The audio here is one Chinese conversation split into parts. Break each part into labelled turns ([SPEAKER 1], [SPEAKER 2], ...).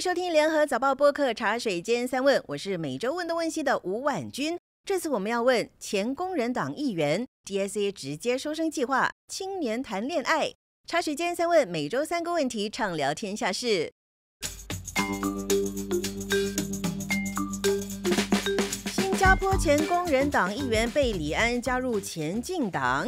[SPEAKER 1] 收听联合早报播客《茶水间三问》，我是每周问东问西的吴婉君。这次我们要问前工人党议员 DSA 直接收生计划青年谈恋爱。茶水间三问，每周三个问题畅聊天下事。新加坡前工人党议员贝里安加入前进党。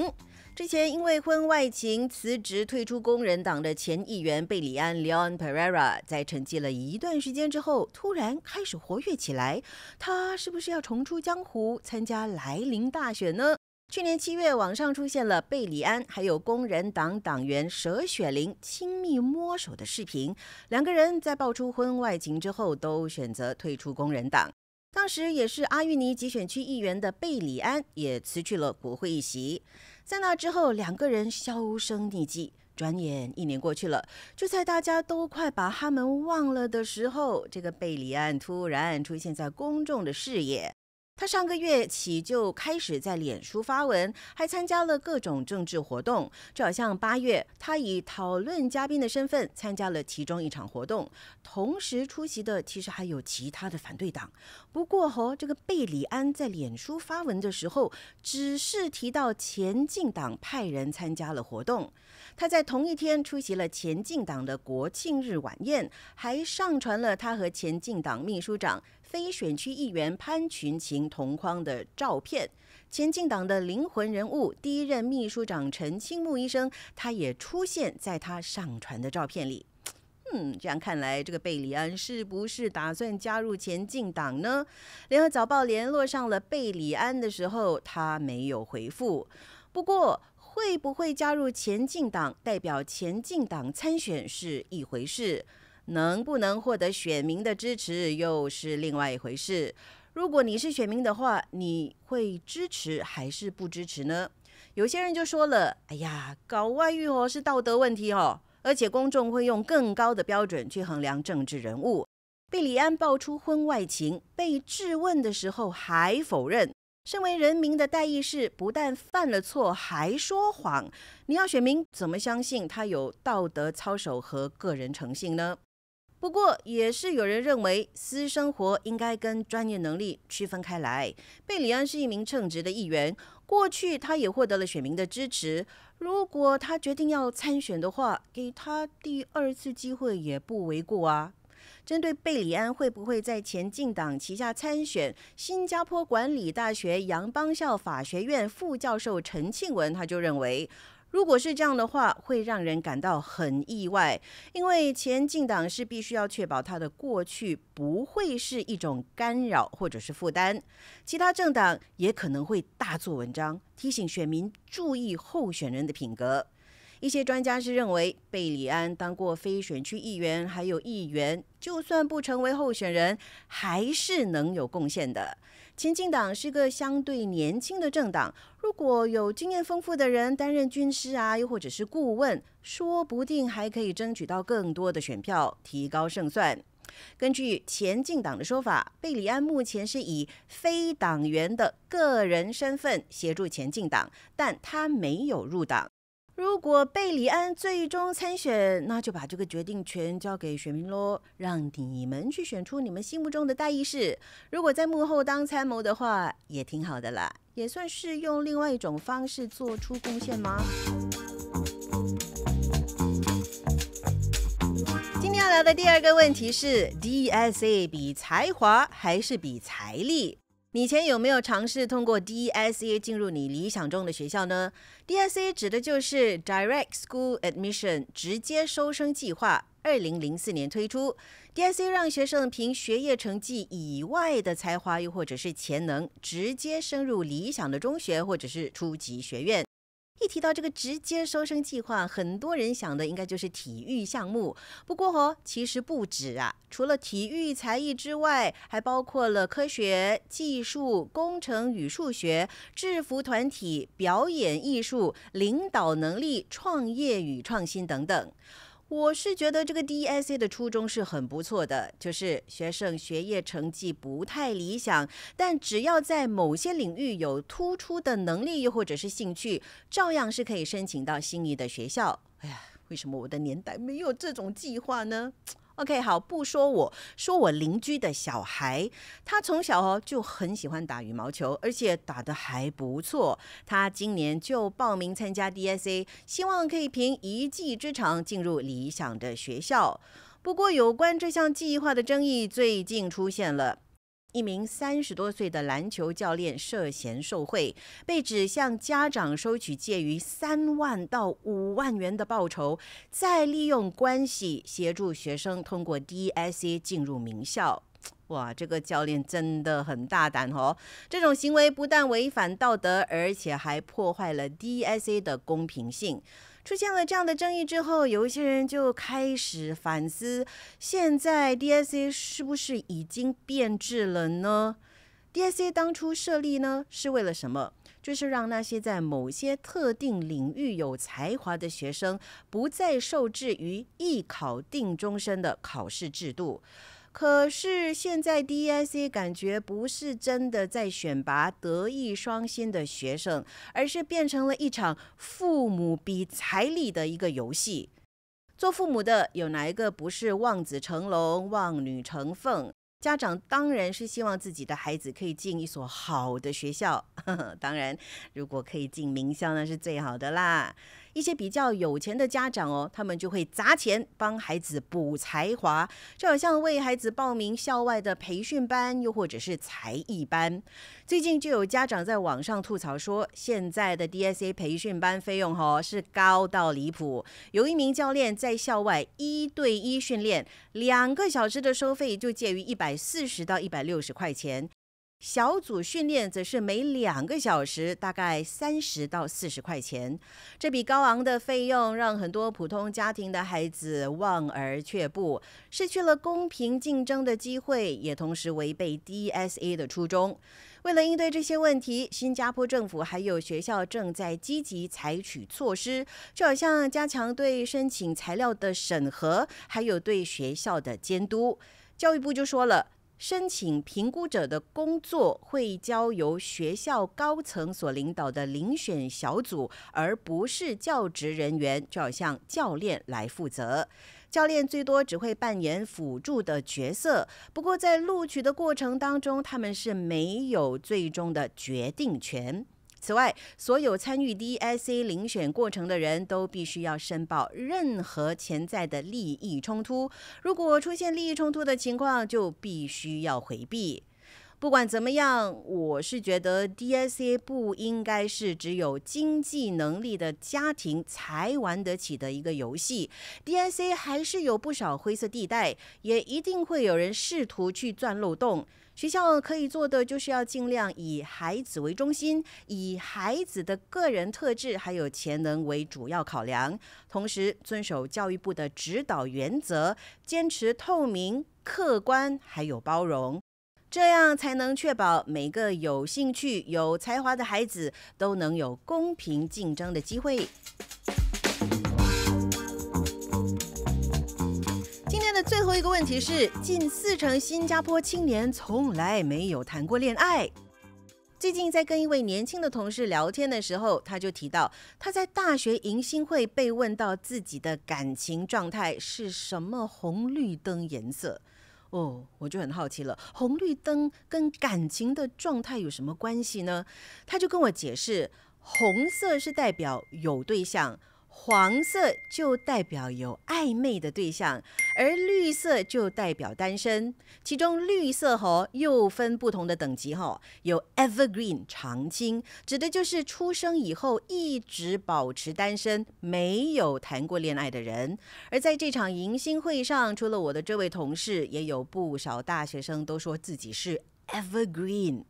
[SPEAKER 1] 之前因为婚外情辞职退出工人党的前议员贝里安 （Leon Perera） 在沉寂了一段时间之后，突然开始活跃起来。他是不是要重出江湖，参加来临大选呢？去年七月，网上出现了贝里安还有工人党党员佘雪玲亲密摸手的视频。两个人在爆出婚外情之后，都选择退出工人党。当时也是阿玉尼集选区议员的贝里安也辞去了国会议席。在那之后，两个人销声匿迹。转眼一年过去了，就在大家都快把他们忘了的时候，这个贝里安突然出现在公众的视野。他上个月起就开始在脸书发文，还参加了各种政治活动。就好像八月，他以讨论嘉宾的身份参加了其中一场活动，同时出席的其实还有其他的反对党。不过，和这个贝里安在脸书发文的时候，只是提到前进党派人参加了活动。他在同一天出席了前进党的国庆日晚宴，还上传了他和前进党秘书长。非选区议员潘群晴同框的照片，前进党的灵魂人物、第一任秘书长陈清木医生，他也出现在他上传的照片里。嗯，这样看来，这个贝里安是不是打算加入前进党呢？联合早报联络上了贝里安的时候，他没有回复。不过，会不会加入前进党，代表前进党参选是一回事。能不能获得选民的支持又是另外一回事。如果你是选民的话，你会支持还是不支持呢？有些人就说了：“哎呀，搞外遇哦是道德问题哦，而且公众会用更高的标准去衡量政治人物。”被李安爆出婚外情，被质问的时候还否认。身为人民的代义士不但犯了错，还说谎。你要选民怎么相信他有道德操守和个人诚信呢？不过，也是有人认为，私生活应该跟专业能力区分开来。贝里安是一名称职的议员，过去他也获得了选民的支持。如果他决定要参选的话，给他第二次机会也不为过啊。针对贝里安会不会在前进党旗下参选，新加坡管理大学杨邦孝法学院副教授陈庆文，他就认为。如果是这样的话，会让人感到很意外，因为前进党是必须要确保他的过去不会是一种干扰或者是负担。其他政党也可能会大做文章，提醒选民注意候选人的品格。一些专家是认为，贝里安当过非选区议员，还有议员，就算不成为候选人，还是能有贡献的。前进党是个相对年轻的政党，如果有经验丰富的人担任军师啊，又或者是顾问，说不定还可以争取到更多的选票，提高胜算。根据前进党的说法，贝里安目前是以非党员的个人身份协助前进党，但他没有入党。如果贝里安最终参选，那就把这个决定权交给选民喽，让你们去选出你们心目中的大议事。如果在幕后当参谋的话，也挺好的啦，也算是用另外一种方式做出贡献吗？今天要聊的第二个问题是：D S A 比才华还是比财力？以前有没有尝试通过 D S A 进入你理想中的学校呢？D S A 指的就是 Direct School Admission 直接收生计划，二零零四年推出。D S A 让学生凭学业成绩以外的才华，又或者是潜能，直接升入理想的中学或者是初级学院。一提到这个直接收生计划，很多人想的应该就是体育项目。不过哦，其实不止啊，除了体育才艺之外，还包括了科学技术、工程与数学、制服团体表演艺术、领导能力、创业与创新等等。我是觉得这个 DEC 的初衷是很不错的，就是学生学业成绩不太理想，但只要在某些领域有突出的能力，又或者是兴趣，照样是可以申请到心仪的学校。哎呀，为什么我的年代没有这种计划呢？OK，好，不说我，说我邻居的小孩，他从小哦就很喜欢打羽毛球，而且打的还不错。他今年就报名参加 DSC，希望可以凭一技之长进入理想的学校。不过，有关这项计划的争议最近出现了。一名三十多岁的篮球教练涉嫌受贿，被指向家长收取介于三万到五万元的报酬，再利用关系协助学生通过 D A C 进入名校。哇，这个教练真的很大胆哦！这种行为不但违反道德，而且还破坏了 D A C 的公平性。出现了这样的争议之后，有一些人就开始反思：现在 D S A 是不是已经变质了呢？D S A 当初设立呢是为了什么？就是让那些在某些特定领域有才华的学生不再受制于艺考定终身的考试制度。可是现在，D I C 感觉不是真的在选拔德艺双馨的学生，而是变成了一场父母比彩礼的一个游戏。做父母的有哪一个不是望子成龙、望女成凤？家长当然是希望自己的孩子可以进一所好的学校，当然，如果可以进名校，那是最好的啦。一些比较有钱的家长哦，他们就会砸钱帮孩子补才华，就好像为孩子报名校外的培训班，又或者是才艺班。最近就有家长在网上吐槽说，现在的 D S A 培训班费用哦是高到离谱。有一名教练在校外一对一训练两个小时的收费就介于一百四十到一百六十块钱。小组训练则是每两个小时，大概三十到四十块钱。这笔高昂的费用让很多普通家庭的孩子望而却步，失去了公平竞争的机会，也同时违背 DSA 的初衷。为了应对这些问题，新加坡政府还有学校正在积极采取措施，就好像加强对申请材料的审核，还有对学校的监督。教育部就说了。申请评估者的工作会交由学校高层所领导的遴选小组，而不是教职人员，就好像教练来负责。教练最多只会扮演辅助的角色，不过在录取的过程当中，他们是没有最终的决定权。此外，所有参与 D I C 遴选过程的人都必须要申报任何潜在的利益冲突。如果出现利益冲突的情况，就必须要回避。不管怎么样，我是觉得 D I C 不应该是只有经济能力的家庭才玩得起的一个游戏。D I C 还是有不少灰色地带，也一定会有人试图去钻漏洞。学校可以做的，就是要尽量以孩子为中心，以孩子的个人特质还有潜能为主要考量，同时遵守教育部的指导原则，坚持透明、客观还有包容，这样才能确保每个有兴趣、有才华的孩子都能有公平竞争的机会。最后一个问题是：近四成新加坡青年从来没有谈过恋爱。最近在跟一位年轻的同事聊天的时候，他就提到他在大学迎新会被问到自己的感情状态是什么红绿灯颜色。哦，我就很好奇了，红绿灯跟感情的状态有什么关系呢？他就跟我解释，红色是代表有对象，黄色就代表有暧昧的对象。而绿色就代表单身，其中绿色哦又分不同的等级哈，有 evergreen 长青，指的就是出生以后一直保持单身，没有谈过恋爱的人。而在这场迎新会上，除了我的这位同事，也有不少大学生都说自己是 evergreen。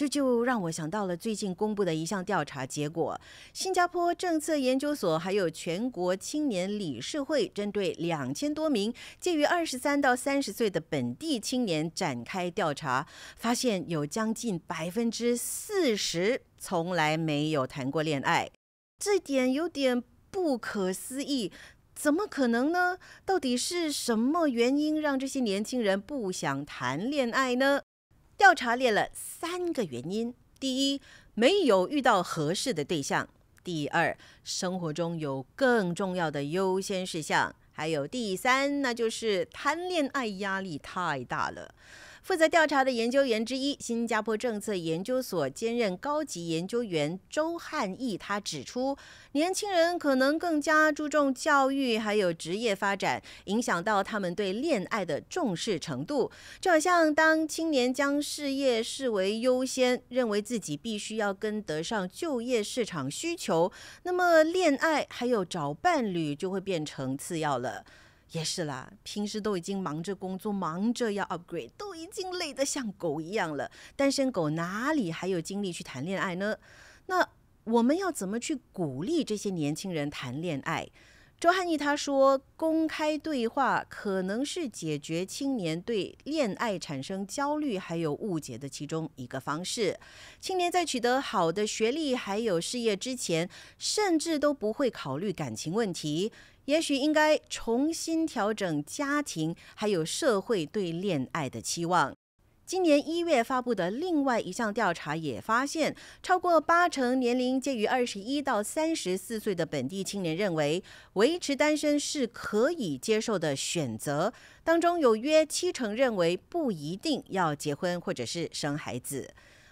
[SPEAKER 1] 这就让我想到了最近公布的一项调查结果：新加坡政策研究所还有全国青年理事会针对两千多名介于二十三到三十岁的本地青年展开调查，发现有将近百分之四十从来没有谈过恋爱。这点有点不可思议，怎么可能呢？到底是什么原因让这些年轻人不想谈恋爱呢？调查列了三个原因：第一，没有遇到合适的对象；第二，生活中有更重要的优先事项；还有第三，那就是谈恋爱压力太大了。负责调查的研究员之一、新加坡政策研究所兼任高级研究员周汉义，他指出，年轻人可能更加注重教育，还有职业发展，影响到他们对恋爱的重视程度。就好像当青年将事业视为优先，认为自己必须要跟得上就业市场需求，那么恋爱还有找伴侣就会变成次要了。也是啦，平时都已经忙着工作，忙着要 upgrade，都已经累得像狗一样了。单身狗哪里还有精力去谈恋爱呢？那我们要怎么去鼓励这些年轻人谈恋爱？周汉义他说：“公开对话可能是解决青年对恋爱产生焦虑还有误解的其中一个方式。青年在取得好的学历还有事业之前，甚至都不会考虑感情问题。也许应该重新调整家庭还有社会对恋爱的期望。”今年一月发布的另外一项调查也发现，超过八成年龄介于二十一到三十四岁的本地青年认为维持单身是可以接受的选择，当中有约七成认为不一定要结婚或者是生孩子。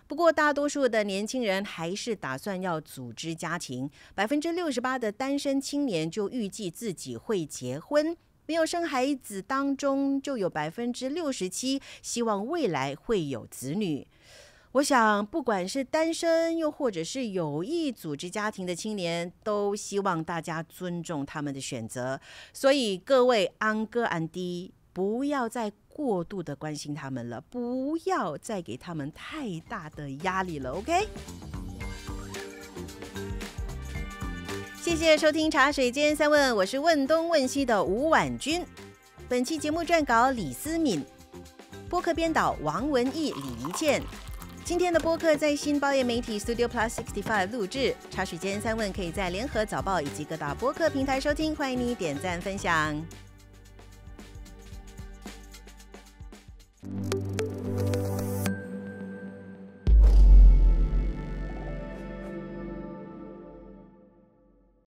[SPEAKER 1] 不过，大多数的年轻人还是打算要组织家庭，百分之六十八的单身青年就预计自己会结婚。没有生孩子当中就有百分之六十七希望未来会有子女。我想，不管是单身，又或者是有意组织家庭的青年，都希望大家尊重他们的选择。所以，各位安哥安迪，不要再过度的关心他们了，不要再给他们太大的压力了，OK？谢谢收听《茶水间三问》，我是问东问西的吴婉君。本期节目撰稿李思敏，播客编导王文义、李怡健。今天的播客在新报业媒体 Studio Plus 65录制，《茶水间三问》可以在联合早报以及各大播客平台收听。欢迎你点赞分享。